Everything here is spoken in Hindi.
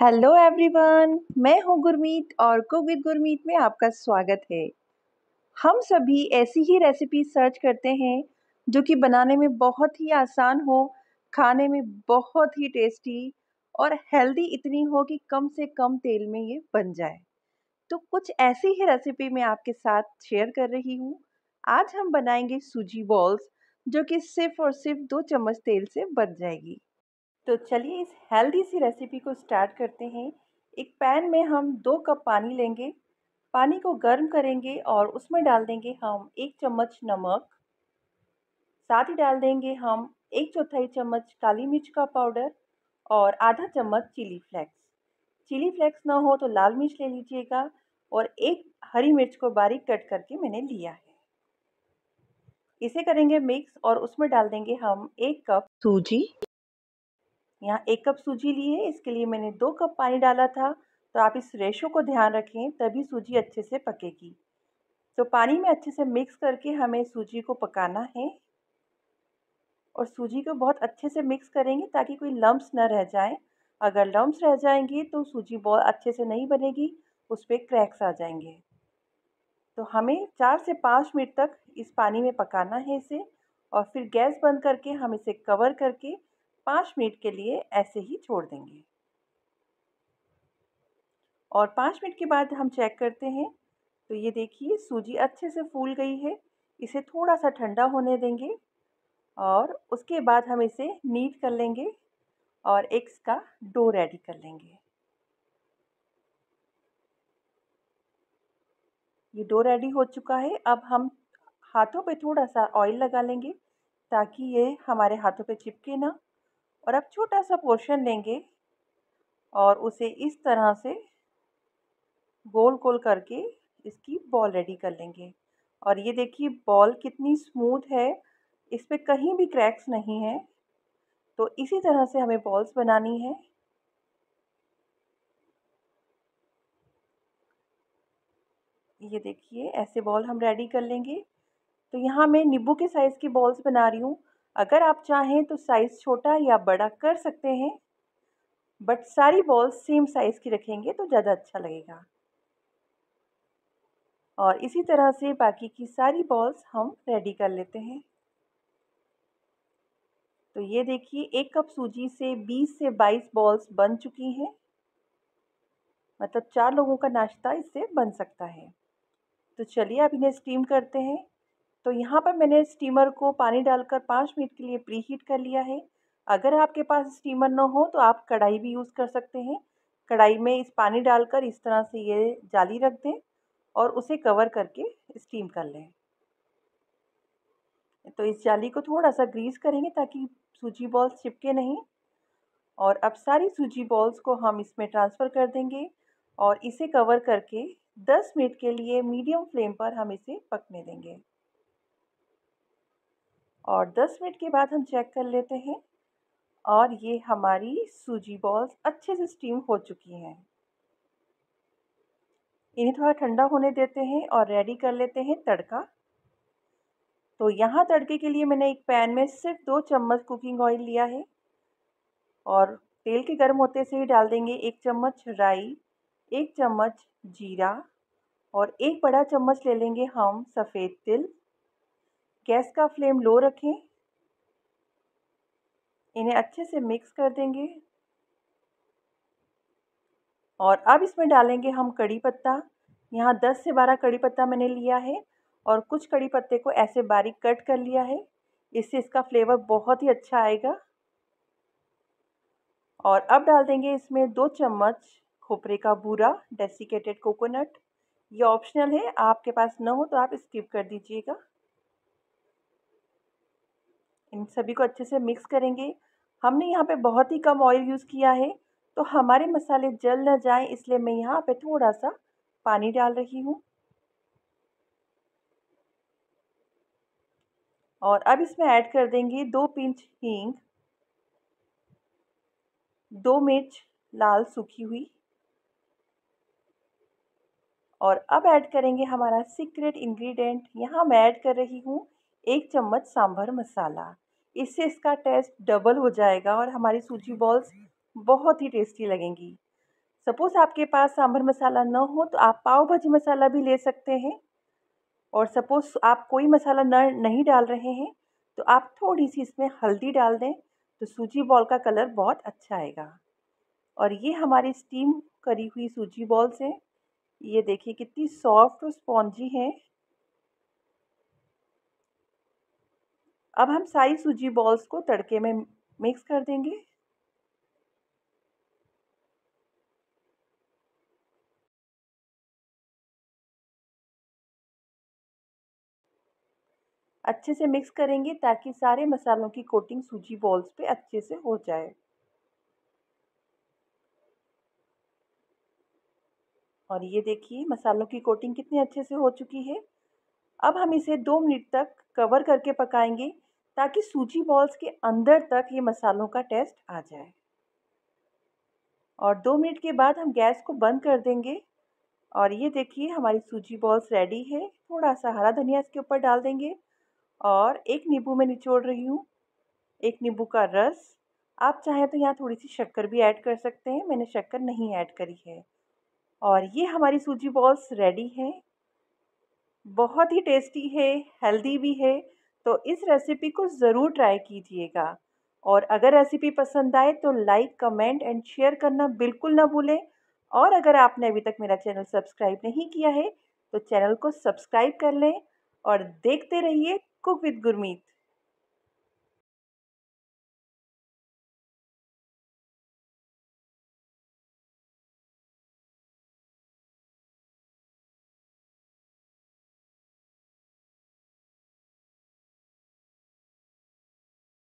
हेलो एवरीवन मैं हूं गुरमीत और कुक विद गुरमीत में आपका स्वागत है हम सभी ऐसी ही रेसिपी सर्च करते हैं जो कि बनाने में बहुत ही आसान हो खाने में बहुत ही टेस्टी और हेल्दी इतनी हो कि कम से कम तेल में ये बन जाए तो कुछ ऐसी ही रेसिपी मैं आपके साथ शेयर कर रही हूँ आज हम बनाएंगे सूजी बॉल्स जो कि सिर्फ और सिर्फ दो चम्मच तेल से बन जाएगी तो चलिए इस हेल्दी सी रेसिपी को स्टार्ट करते हैं एक पैन में हम दो कप पानी लेंगे पानी को गर्म करेंगे और उसमें डाल देंगे हम एक चम्मच नमक साथ ही डाल देंगे हम एक चौथाई चम्मच काली मिर्च का पाउडर और आधा चम्मच चिली फ्लेक्स चिली फ्लेक्स ना हो तो लाल मिर्च ले लीजिएगा और एक हरी मिर्च को बारीक कट करके मैंने लिया है इसे करेंगे मिक्स और उसमें डाल देंगे हम एक कप सूजी यहाँ एक कप सूजी ली है इसके लिए मैंने दो कप पानी डाला था तो आप इस रेशो को ध्यान रखें तभी सूजी अच्छे से पकेगी तो पानी में अच्छे से मिक्स करके हमें सूजी को पकाना है और सूजी को बहुत अच्छे से मिक्स करेंगे ताकि कोई लम्ब्स ना रह जाए अगर लम्ब्स रह जाएंगे तो सूजी बहुत अच्छे से नहीं बनेगी उस पर क्रैक्स आ जाएंगे तो हमें चार से पाँच मिनट तक इस पानी में पकाना है इसे और फिर गैस बंद करके हम इसे कवर करके पाँच मिनट के लिए ऐसे ही छोड़ देंगे और पाँच मिनट के बाद हम चेक करते हैं तो ये देखिए सूजी अच्छे से फूल गई है इसे थोड़ा सा ठंडा होने देंगे और उसके बाद हम इसे नीट कर लेंगे और एग्स का डो रेडी कर लेंगे ये डो रेडी हो चुका है अब हम हाथों पे थोड़ा सा ऑयल लगा लेंगे ताकि ये हमारे हाथों पे चिपके ना और अब छोटा सा पोर्शन लेंगे और उसे इस तरह से गोल गोल करके इसकी बॉल रेडी कर लेंगे और ये देखिए बॉल कितनी स्मूथ है इस पर कहीं भी क्रैक्स नहीं है तो इसी तरह से हमें बॉल्स बनानी है ये देखिए ऐसे बॉल हम रेडी कर लेंगे तो यहाँ मैं नींबू के साइज़ की बॉल्स बना रही हूँ अगर आप चाहें तो साइज़ छोटा या बड़ा कर सकते हैं बट सारी बॉल्स सेम साइज़ की रखेंगे तो ज़्यादा अच्छा लगेगा और इसी तरह से बाकी की सारी बॉल्स हम रेडी कर लेते हैं तो ये देखिए एक कप सूजी से 20 से 22 बॉल्स बन चुकी हैं मतलब चार लोगों का नाश्ता इससे बन सकता है तो चलिए अब इन्हें स्टीम करते हैं तो यहाँ पर मैंने स्टीमर को पानी डालकर पाँच मिनट के लिए प्री हीट कर लिया है अगर आपके पास स्टीमर ना हो तो आप कढ़ाई भी यूज़ कर सकते हैं कढ़ाई में इस पानी डालकर इस तरह से ये जाली रख दें और उसे कवर करके स्टीम कर लें तो इस जाली को थोड़ा सा ग्रीस करेंगे ताकि सूजी बॉल्स चिपके नहीं और अब सारी सूजी बॉल्स को हम इसमें ट्रांसफ़र कर देंगे और इसे कवर करके 10 मिनट के लिए मीडियम फ्लेम पर हम इसे पकने देंगे और 10 मिनट के बाद हम चेक कर लेते हैं और ये हमारी सूजी बॉल्स अच्छे से स्टीम हो चुकी हैं इन्हें थोड़ा ठंडा होने देते हैं और रेडी कर लेते हैं तड़का तो यहाँ तड़के के लिए मैंने एक पैन में सिर्फ दो चम्मच कुकिंग ऑयल लिया है और तेल के गर्म होते से ही डाल देंगे एक चम्मच राई एक चम्मच जीरा और एक बड़ा चम्मच ले लेंगे हम सफ़ेद तिल गैस का फ्लेम लो रखें इन्हें अच्छे से मिक्स कर देंगे और अब इसमें डालेंगे हम कड़ी पत्ता यहाँ 10 से 12 कड़ी पत्ता मैंने लिया है और कुछ कड़ी पत्ते को ऐसे बारीक कट कर लिया है इससे इसका फ्लेवर बहुत ही अच्छा आएगा और अब डाल देंगे इसमें दो चम्मच खोपरे का बूरा डेसिकेटेड कोकोनट ये ऑप्शनल है आपके पास ना हो तो आप स्किप कर दीजिएगा इन सभी को अच्छे से मिक्स करेंगे हमने यहाँ पे बहुत ही कम ऑयल यूज़ किया है तो हमारे मसाले जल ना जाएं इसलिए मैं यहाँ पे थोड़ा सा पानी डाल रही हूँ और अब इसमें ऐड कर देंगे दो पिंच हींग दो मिर्च लाल सूखी हुई और अब ऐड करेंगे हमारा सीक्रेट इंग्रेडिएंट यहाँ मैं ऐड कर रही हूँ एक चम्मच सांभर मसाला इससे इसका टेस्ट डबल हो जाएगा और हमारी सूजी बॉल्स बहुत ही टेस्टी लगेंगी सपोज़ आपके पास सांभर मसाला न हो तो आप पाव भाजी मसाला भी ले सकते हैं और सपोज़ आप कोई मसाला न नहीं डाल रहे हैं तो आप थोड़ी सी इसमें हल्दी डाल दें तो सूजी बॉल का कलर बहुत अच्छा आएगा और ये हमारी स्टीम करी हुई सूजी बॉल्स हैं ये देखिए कितनी सॉफ्ट और स्पॉन्जी हैं अब हम सारी सूजी बॉल्स को तड़के में मिक्स कर देंगे अच्छे से मिक्स करेंगे ताकि सारे मसालों की कोटिंग सूजी बॉल्स पे अच्छे से हो जाए और ये देखिए मसालों की कोटिंग कितनी अच्छे से हो चुकी है अब हम इसे दो मिनट तक कवर करके पकाएंगे ताकि सूजी बॉल्स के अंदर तक ये मसालों का टेस्ट आ जाए और दो मिनट के बाद हम गैस को बंद कर देंगे और ये देखिए हमारी सूजी बॉल्स रेडी है थोड़ा सा हरा धनिया इसके ऊपर डाल देंगे और एक नींबू में निचोड़ रही हूँ एक नींबू का रस आप चाहें तो यहाँ थोड़ी सी शक्कर भी ऐड कर सकते हैं मैंने शक्कर नहीं ऐड करी है और ये हमारी सूजी बॉल्स रेडी हैं बहुत ही टेस्टी है हेल्दी भी है तो इस रेसिपी को ज़रूर ट्राई कीजिएगा और अगर रेसिपी पसंद आए तो लाइक कमेंट एंड शेयर करना बिल्कुल ना भूलें और अगर आपने अभी तक मेरा चैनल सब्सक्राइब नहीं किया है तो चैनल को सब्सक्राइब कर लें और देखते रहिए कुक विद गुरमीत